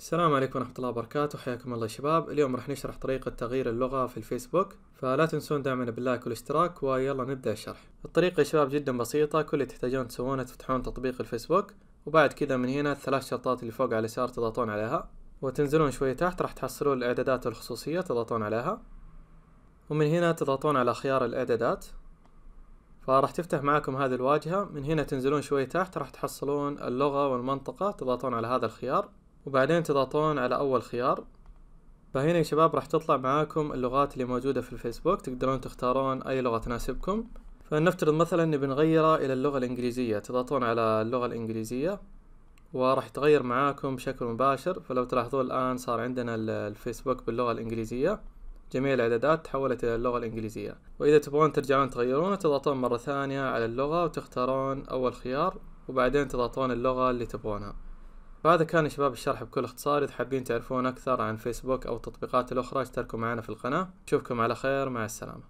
السلام عليكم ورحمة الله وبركاته حياكم الله شباب اليوم راح نشرح طريقة تغيير اللغة في الفيسبوك فلا تنسون دعمنا باللايك والاشتراك ويلا نبدأ الشرح الطريقة يا شباب جدا بسيطة كل اللي تحتاجون تسوونه تفتحون تطبيق الفيسبوك وبعد كذا من هنا الثلاث شرطات اللي فوق على اليسار تضغطون عليها وتنزلون شوية تحت راح تحصلون الإعدادات والخصوصية تضغطون عليها ومن هنا تضغطون على خيار الإعدادات فراح تفتح معاكم هذه الواجهة من هنا تنزلون شوية تحت راح تحصلون اللغة والمنطقة تضغطون على هذا الخيار وبعدين تضغطون على اول خيار فهنا يا شباب راح تطلع معاكم اللغات اللي موجودة في الفيسبوك تقدرون تختارون اي لغة تناسبكم فلنفترض مثلا اني بنغيره الى اللغة الانجليزية تضغطون على اللغة الانجليزية وراح يتغير معاكم بشكل مباشر فلو تلاحظون الآن صار عندنا الفيسبوك باللغة الإنجليزية جميع الإعدادات تحولت إلى اللغة الإنجليزية وإذا تبغون ترجعون تغيرونه تضغطون مرة ثانية على اللغة وتختارون أول خيار وبعدين تضغطون اللغة اللي تبغونها وهذا كان يا شباب الشرح بكل اختصار اذا حابين تعرفون اكثر عن فيسبوك او التطبيقات الاخرى اشتركوا معنا في القناة اشوفكم على خير مع السلامة